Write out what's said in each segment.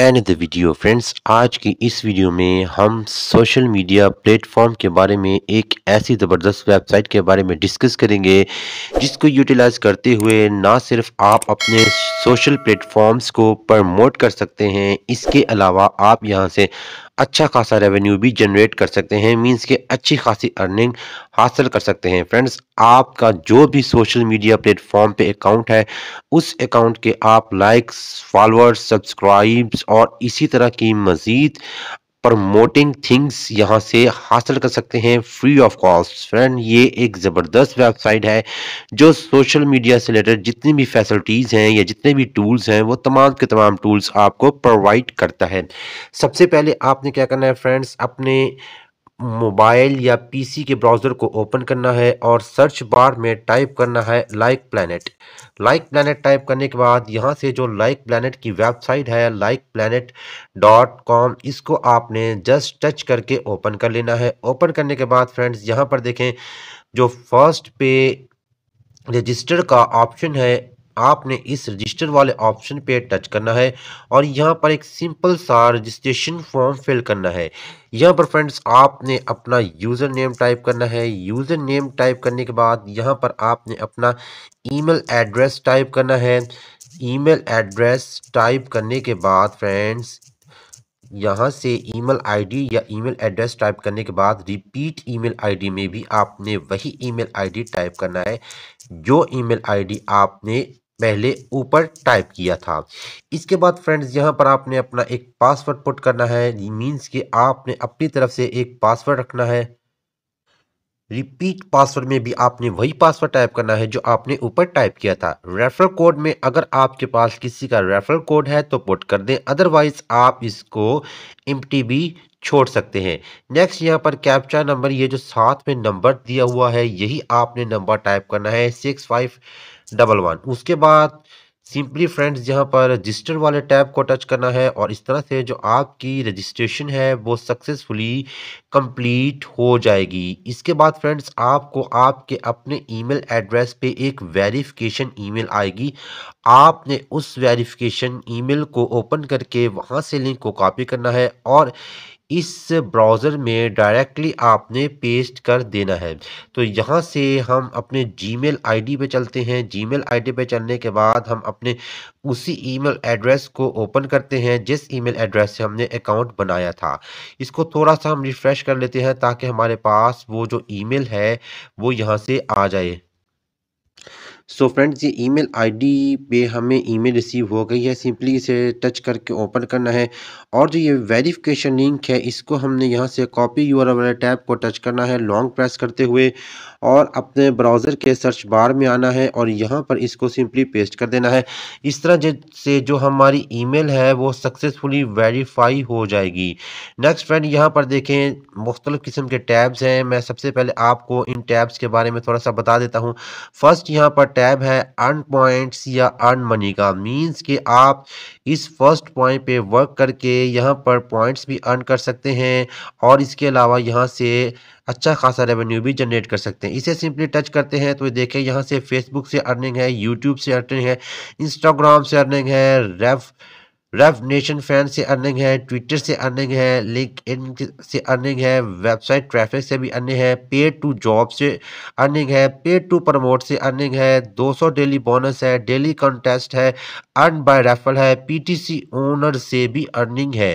and the video friends आज की इस वीडियो में हम सोशल मीडिया प्लेटफॉर्म के बारे में एक ऐसी ज़बरदस्त वेबसाइट के बारे में डिस्कस करेंगे जिसको यूटिलाइज करते हुए ना सिर्फ आप अपने सोशल प्लेटफॉर्म्स को प्रमोट कर सकते हैं इसके अलावा आप यहां से अच्छा खासा रेवेन्यू भी जनरेट कर सकते हैं मींस के अच्छी खासी अर्निंग हासिल कर सकते हैं फ्रेंड्स आपका जो भी सोशल मीडिया प्लेटफॉर्म पे अकाउंट है उस अकाउंट के आप लाइक्स फॉलोअर्स सब्सक्राइब्स और इसी तरह की मज़ीद प्रमोटिंग थिंग्स यहाँ से हासिल कर सकते हैं फ्री ऑफ कॉस्ट फ्रेंड ये एक ज़बरदस्त वेबसाइट है जो सोशल मीडिया से रिलेटेड जितनी भी फैसिलिटीज़ हैं या जितने भी टूल्स हैं वो तमाम के तमाम टूल्स आपको प्रोवाइड करता है सबसे पहले आपने क्या करना है फ्रेंड्स अपने मोबाइल या पीसी के ब्राउज़र को ओपन करना है और सर्च बार में टाइप करना है like planet like planet type करने के बाद यहाँ से जो लाइक प्लानट की वेबसाइट है लाइक प्लानट डॉट कॉम इसको आपने जस्ट टच करके ओपन कर लेना है ओपन करने के बाद फ्रेंड्स यहाँ पर देखें जो फर्स्ट पे रजिस्टर का ऑप्शन है आपने इस रजिस्टर वाले ऑप्शन पे टच करना है और यहाँ पर एक सिंपल सा रजिस्ट्रेशन फॉर्म फिल करना है यहाँ पर फ्रेंड्स आपने अपना यूज़र नेम टाइप करना है यूज़र नेम टाइप करने के बाद यहाँ पर आपने अपना ईमेल एड्रेस टाइप करना है ईमेल एड्रेस टाइप करने के बाद फ्रेंड्स यहाँ से ईमेल आईडी या ईमेल एड्रेस टाइप करने के बाद रिपीट ईमेल आईडी में भी आपने वही ईमेल आईडी टाइप करना है जो ईमेल आईडी आपने पहले ऊपर टाइप किया था इसके बाद फ्रेंड्स यहाँ पर आपने अपना एक पासवर्ड पुट करना है मीन्स कि आपने अपनी तरफ से एक पासवर्ड रखना है रिपीट पासवर्ड में भी आपने वही पासवर्ड टाइप करना है जो आपने ऊपर टाइप किया था रेफरल कोड में अगर आपके पास किसी का रेफरल कोड है तो पुट कर दें अदरवाइज आप इसको एम छोड़ सकते हैं नेक्स्ट यहाँ पर कैप्चा नंबर ये जो साथ में नंबर दिया हुआ है यही आपने नंबर टाइप करना है सिक्स फाइव डबल वन उसके बाद सिंपली फ्रेंड्स यहाँ पर रजिस्टर वाले टैब को टच करना है और इस तरह से जो आपकी रजिस्ट्रेशन है वो सक्सेसफुली कंप्लीट हो जाएगी इसके बाद फ्रेंड्स आपको आपके अपने ईमेल एड्रेस पे एक वेरिफिकेशन ईमेल आएगी आपने उस वेरिफिकेशन ईमेल को ओपन करके वहाँ से लिंक को कॉपी करना है और इस ब्राउज़र में डायरेक्टली आपने पेस्ट कर देना है तो यहाँ से हम अपने जीमेल आईडी पे चलते हैं जीमेल आईडी पे चलने के बाद हम अपने उसी ईमेल एड्रेस को ओपन करते हैं जिस ईमेल एड्रेस से हमने अकाउंट बनाया था इसको थोड़ा सा हम रिफ़्रेश कर लेते हैं ताकि हमारे पास वो जो ईमेल है वो यहाँ से आ जाए सो फ्रेंड्स ये ईमेल आईडी पे हमें ईमेल रिसीव हो गई है सिंपली इसे टच करके ओपन करना है और जो ये वेरिफिकेशन लिंक है इसको हमने यहाँ से कॉपी यूर वाले टैब को टच करना है लॉन्ग प्रेस करते हुए और अपने ब्राउज़र के सर्च बार में आना है और यहाँ पर इसको सिंपली पेस्ट कर देना है इस तरह से जो हमारी ईमेल है वो सक्सेसफुली वेरीफाई हो जाएगी नेक्स्ट फ्रेंड यहाँ पर देखें मुख्तल किस्म के टैब्स हैं मैं सबसे पहले आपको इन टैब्स के बारे में थोड़ा सा बता देता हूँ फर्स्ट यहाँ पर टैब है अर्न पॉइंट्स या अर्न मनी का मींस कि आप इस फर्स्ट पॉइंट पे वर्क करके यहाँ पर पॉइंट्स भी अर्न कर सकते हैं और इसके अलावा यहाँ से अच्छा खासा रेवेन्यू भी जनरेट कर सकते हैं इसे सिंपली टच करते हैं तो देखें यहाँ से फेसबुक से अर्निंग है यूट्यूब से अर्निंग है इंस्टाग्राम से अर्निंग है रेफ रेफ नेशन फैन से अर्निंग है ट्विटर से अर्निंग है लिंक इन से अर्निंग है वेबसाइट ट्रैफिक से भी अर्निंग है पे टू जॉब से अर्निंग है पे टू प्रमोट से अर्निंग है 200 डेली बोनस है डेली कॉन्टेस्ट है अर्न बाय रेफल है पीटीसी ओनर से भी अर्निंग है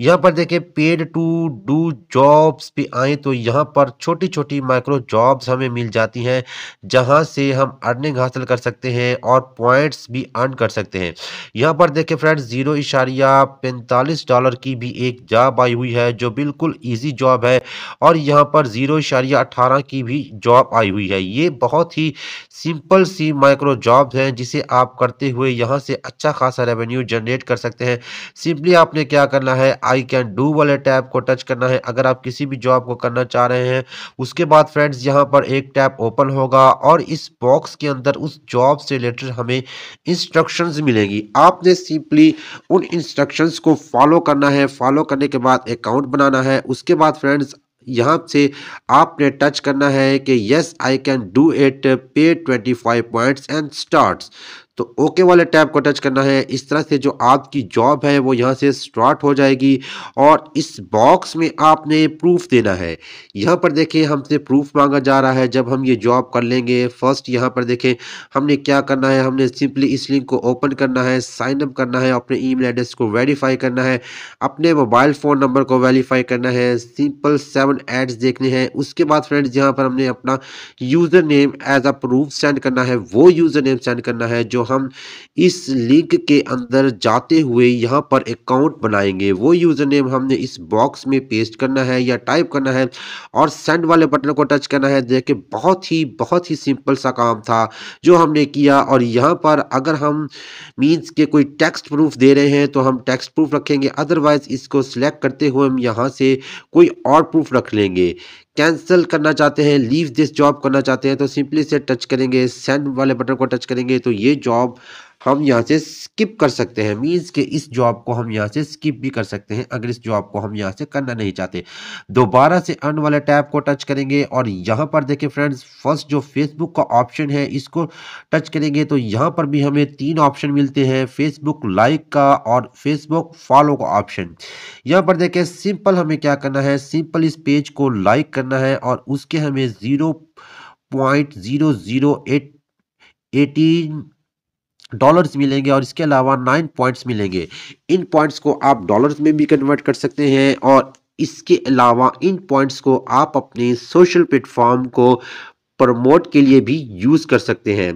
यहाँ पर देखें पेड टू डू जॉब्स भी आए तो यहाँ पर छोटी छोटी माइक्रो जॉब्स हमें मिल जाती हैं जहाँ से हम अर्निंग हासिल कर सकते हैं और पॉइंट्स भी अर्न कर सकते हैं यहाँ पर देखें फ्रेंड्स जीरो जीरो इशारिया पैंतालीस डॉलर की भी एक जॉब आई हुई है जो बिल्कुल ईजी जॉब है और यहाँ पर जीरो इशारिया अठारह की भी जॉब आई हुई है ये बहुत ही सिंपल सी माइक्रो जॉब है जिसे आप करते हुए यहाँ से अच्छा खासा रेवेन्यू जनरेट कर सकते हैं सिंपली आपने क्या करना है आई कैन डू वाले टैब को टच करना है अगर आप किसी भी जॉब को करना चाह रहे हैं उसके बाद फ्रेंड्स यहाँ पर एक टैब ओपन होगा और इस बॉक्स के अंदर उस जॉब से रिलेटेड हमें इंस्ट्रक्शंस मिलेंगी आपने सिंपली उन इंस्ट्रक्शंस को फॉलो करना है फॉलो करने के बाद अकाउंट बनाना है उसके बाद फ्रेंड्स यहाँ से आपने टच करना है कि yes I can do it pay twenty five points and start तो ओके वाले टैब को टच करना है इस तरह से जो आपकी जॉब है वो यहाँ से स्टार्ट हो जाएगी और इस बॉक्स में आपने प्रूफ देना है यहाँ पर देखें हमसे प्रूफ मांगा जा रहा है जब हम ये जॉब कर लेंगे फर्स्ट यहाँ पर देखें हमने क्या करना है हमने सिंपली इस लिंक को ओपन करना है साइन अप करना है अपने ई एड्रेस को वेरीफाई करना है अपने मोबाइल फ़ोन नंबर को वेरीफाई करना है सिंपल सेवन एड्स देखने हैं उसके बाद फ्रेंड्स यहाँ पर हमने अपना user name as a proof send करना है वो यूज़र नेम सेंड करना है जो हम इस लिंक के अंदर जाते हुए यहाँ पर अकाउंट बनाएंगे वो यूज़र नेम हमने इस बॉक्स में पेस्ट करना है या टाइप करना है और सेंड वाले बटन को टच करना है देखिए बहुत ही बहुत ही सिंपल सा काम था जो हमने किया और यहाँ पर अगर हम मीन्स के कोई टेक्स्ट प्रूफ दे रहे हैं तो हम टेक्स्ट प्रूफ रखेंगे अदरवाइज़ इसको सिलेक्ट करते हुए हम यहाँ से कोई और प्रूफ रख लेंगे कैंसिल करना चाहते हैं लीव दिस जॉब करना चाहते हैं तो सिंपली से टच करेंगे सेंड वाले बटन को टच करेंगे तो ये जॉब हम यहाँ से स्किप कर सकते हैं मीन्स के इस जॉब को हम यहाँ से स्किप भी कर सकते हैं अगर इस जॉब को हम यहाँ से करना नहीं चाहते दोबारा से अन वाले टैब को टच करेंगे और यहाँ पर देखें फ्रेंड्स फर्स्ट जो फेसबुक का ऑप्शन है इसको टच करेंगे तो यहाँ पर भी हमें तीन ऑप्शन मिलते हैं फेसबुक लाइक का और फेसबुक फॉलो का ऑप्शन यहाँ पर देखें सिंपल हमें क्या करना है सिंपल इस पेज को लाइक करना है और उसके हमें zero point zero zero eighteen dollars मिलेंगे और इसके अलावा नाइन पॉइंट्स मिलेंगे इन पॉइंट्स को आप डॉलर्स में भी कन्वर्ट कर सकते हैं और इसके अलावा इन पॉइंट्स को आप अपने सोशल प्लेटफॉर्म को प्रमोट के लिए भी यूज़ कर सकते हैं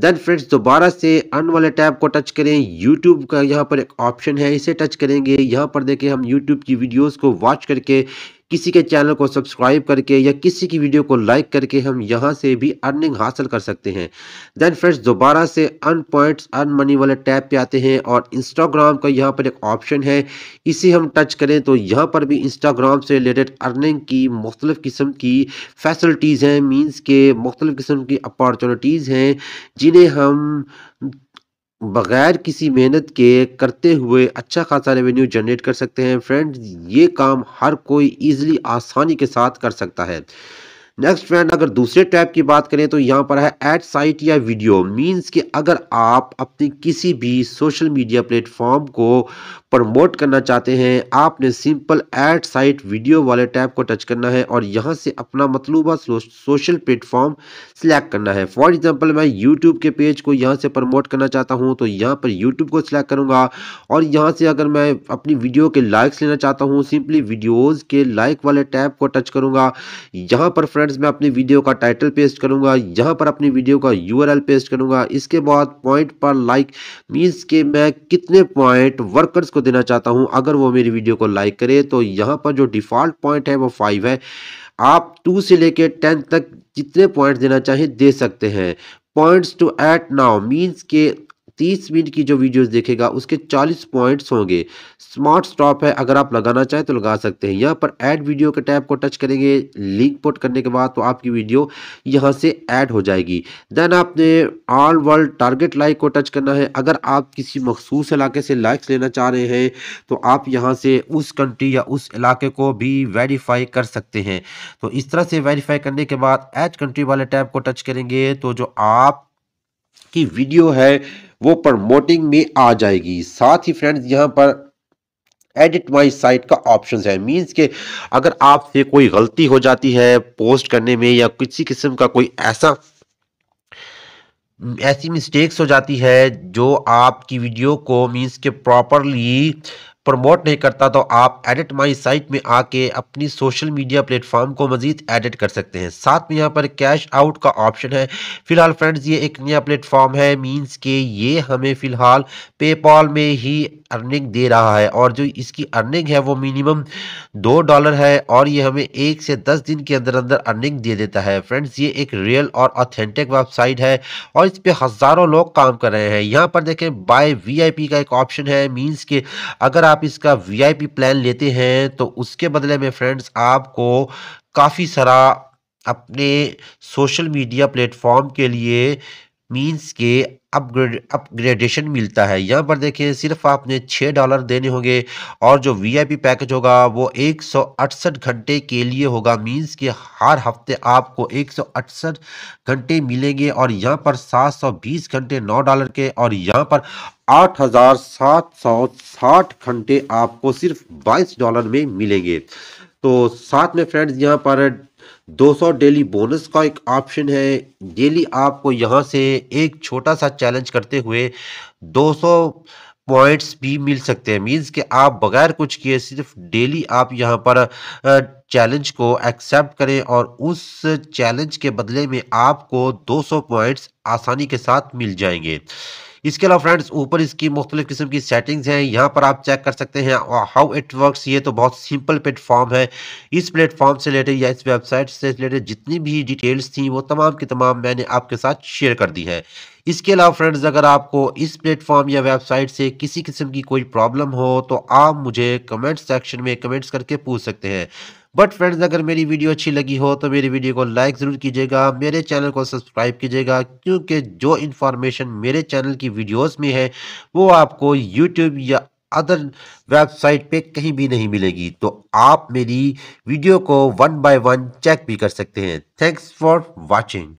देन फ्रेंड्स दोबारा से अन वाले टैब को टच करें यूट्यूब का यहाँ पर एक ऑप्शन है इसे टच करेंगे यहाँ पर देखें हम यूट्यूब की वीडियोस को वॉच करके किसी के चैनल को सब्सक्राइब करके या किसी की वीडियो को लाइक करके हम यहाँ से भी अर्निंग हासिल कर सकते हैं देन फ्रेंड्स दोबारा से अर्न पॉइंट्स अर्न मनी वाले टैब पे आते हैं और इंस्टाग्राम का यहाँ पर एक ऑप्शन है इसे हम टच करें तो यहाँ पर भी इंस्टाग्राम से रिलेटेड अर्निंग की मुख्तलिफ़ किस्म की फैसिलिटीज़ हैं मीन्स के मुख्तलिफ़ किस्म की अपॉर्चुनिटीज़ हैं जिन्हें हम बग़ैर किसी मेहनत के करते हुए अच्छा खासा रेवेन्यू जनरेट कर सकते हैं फ्रेंड्स ये काम हर कोई ईज़िली आसानी के साथ कर सकता है नेक्स्ट फ्रेंड अगर दूसरे टैब की बात करें तो यहाँ पर है एड साइट या वीडियो मींस कि अगर आप अपने किसी भी सोशल मीडिया प्लेटफॉर्म को प्रमोट करना चाहते हैं आपने सिंपल एड साइट वीडियो वाले टैब को टच करना है और यहाँ से अपना मतलूबा सो, सोशल प्लेटफॉर्म सिलेक्ट करना है फॉर एग्जांपल मैं यूट्यूब के पेज को यहाँ से प्रमोट करना चाहता हूँ तो यहाँ पर यूट्यूब को सिलेक्ट करूँगा और यहाँ से अगर मैं अपनी वीडियो के लाइक्स लेना चाहता हूँ सिंपली वीडियोज़ के लाइक वाले टैब को टच करूँगा यहाँ पर फ्रेंड्स मैं अपनी वीडियो का टाइटल पेस्ट करूँगा यहाँ पर अपनी वीडियो का यू पेस्ट करूँगा इसके बाद पॉइंट पर लाइक मीन्स के मैं कितने पॉइंट वर्कर्स को देना चाहता हूं अगर वो मेरी वीडियो को लाइक करे तो यहाँ पर जो डिफ़ॉल्ट पॉइंट है वो फाइव है आप टू से लेकर टेन तक जितने पॉइंट देना चाहें दे सकते हैं points two eight now means के तीस मिनट की जो वीडियोस देखेगा उसके चालीस पॉइंट्स होंगे स्मार्ट स्टॉप है अगर आप लगाना चाहें तो लगा सकते हैं यहाँ पर ऐड वीडियो के टैब को टच करेंगे लिंक पुट करने के बाद तो आपकी वीडियो यहाँ से ऐड हो जाएगी देन आपने ऑल वर्ल्ड टारगेट लाइक को टच करना है अगर आप किसी मखसूस इलाके से लाइक्स लेना चाह रहे हैं तो आप यहाँ से उस कंट्री या उस इलाके को भी वेरीफाई कर सकते हैं तो इस तरह से वेरीफाई करने के बाद एच कंट्री वाले टैब को टच करेंगे तो जो आप की वीडियो है वो प्रमोटिंग में आ जाएगी साथ ही फ्रेंड्स यहाँ पर एडिट माई साइट का ऑप्शन है मीन्स के अगर आपसे कोई गलती हो जाती है पोस्ट करने में या किसी किस्म का कोई ऐसा ऐसी मिस्टेक्स हो जाती है जो आपकी वीडियो को मीन्स के प्रॉपरली प्रमोट नहीं करता तो आप एडिट माई साइट में आके अपनी सोशल मीडिया प्लेटफॉर्म को मजीद एडिट कर सकते हैं साथ में यहाँ पर कैश आउट का ऑप्शन है फिलहाल फ्रेंड्स ये एक नया प्लेटफॉर्म है मींस के ये हमें फ़िलहाल पेपॉल में ही अर्निंग दे रहा है और जो इसकी अर्निंग है वो मिनिमम दो डॉलर है और ये हमें एक से दस दिन के अंदर अंदर अर्निंग दे देता है फ्रेंड्स ये एक रियल और ऑथेंटिक वेबसाइट है और इस पर हज़ारों लोग काम कर रहे हैं यहाँ पर देखें बाय वी का एक ऑप्शन है मीन्स के अगर आप आप इसका वीआईपी प्लान लेते हैं तो उसके बदले में फ्रेंड्स आपको काफ़ी सारा अपने सोशल मीडिया प्लेटफॉर्म के लिए मीन्स के अपग्रेड अपग्रेडेशन मिलता है यहाँ पर देखिए सिर्फ आपने छः डॉलर देने होंगे और जो वीआईपी पैकेज होगा वो एक घंटे के लिए होगा मींस के हर हफ्ते आपको एक घंटे मिलेंगे और यहाँ पर 720 घंटे 9 डॉलर के और यहाँ पर 8,760 घंटे आपको सिर्फ 22 डॉलर में मिलेंगे तो साथ में फ्रेंड्स यहाँ पर 200 डेली बोनस का एक ऑप्शन है डेली आपको यहाँ से एक छोटा सा चैलेंज करते हुए 200 पॉइंट्स भी मिल सकते हैं मींस कि आप बगैर कुछ किए सिर्फ डेली आप यहाँ पर चैलेंज को एक्सेप्ट करें और उस चैलेंज के बदले में आपको 200 पॉइंट्स आसानी के साथ मिल जाएंगे इसके अलावा फ्रेंड्स ऊपर इसकी मुख्तलिफ किस्म की सेटिंग्स हैं यहाँ पर आप चेक कर सकते हैं हाउ इट वर्क ये तो बहुत सिंपल प्लेटफॉर्म है इस प्लेटफॉर्म से रिलेटेड या इस वेबसाइट से रिलेटेड जितनी भी डिटेल्स थी वो तमाम की तमाम मैंने आपके साथ शेयर कर दी है इसके अलावा फ्रेंड्स अगर आपको इस प्लेटफॉर्म या वेबसाइट से किसी किस्म की कोई प्रॉब्लम हो तो आप मुझे कमेंट सेक्शन में कमेंट्स करके पूछ सकते हैं बट फ्रेंड्स अगर मेरी वीडियो अच्छी लगी हो तो मेरी वीडियो को लाइक ज़रूर कीजिएगा मेरे चैनल को सब्सक्राइब कीजिएगा क्योंकि जो इन्फॉर्मेशन मेरे चैनल की वीडियोस में है वो आपको यूट्यूब या अदर वेबसाइट पे कहीं भी नहीं मिलेगी तो आप मेरी वीडियो को वन बाय वन चेक भी कर सकते हैं थैंक्स फॉर वाचिंग